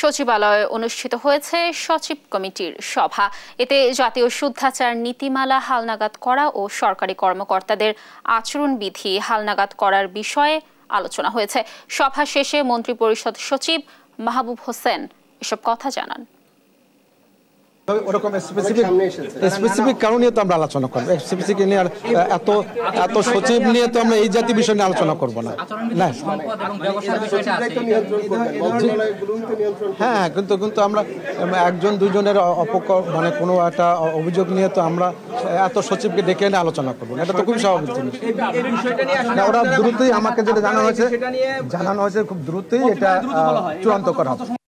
সচিবালয়ে অনুষ্ঠিত হয়েছে সচিব কমিটির সভা এতে জাতীয় শুদ্ধাচার নীতিমালা হালনাগাদ করা ও সরকারি কর্মকর্তাদের আচরণবিধি হালনাগাদ করার বিষয়ে আলোচনা হয়েছে সভা শেষে মন্ত্রিপরিষদ সচিব মাহবুব হোসেন এসব কথা জানান ওরকম কারণ নিয়ে তো আমরা আলোচনা স্পেসিফিক নিয়ে আর এত এত সচিব নিয়ে তো আমরা এই বিষয় নিয়ে আলোচনা করবো না মানে হ্যাঁ কিন্তু কিন্তু আমরা একজন দুজনের অপকর মানে কোনো একটা অভিযোগ নিয়ে তো আমরা এত সচিবকে ডেকে এনে আলোচনা করবো এটা তো খুব স্বাভাবিক জিনিস না ওরা দ্রুতই আমাকে যেটা জানানো হয়েছে জানানো হয়েছে খুব দ্রুতই এটা চূড়ান্ত করা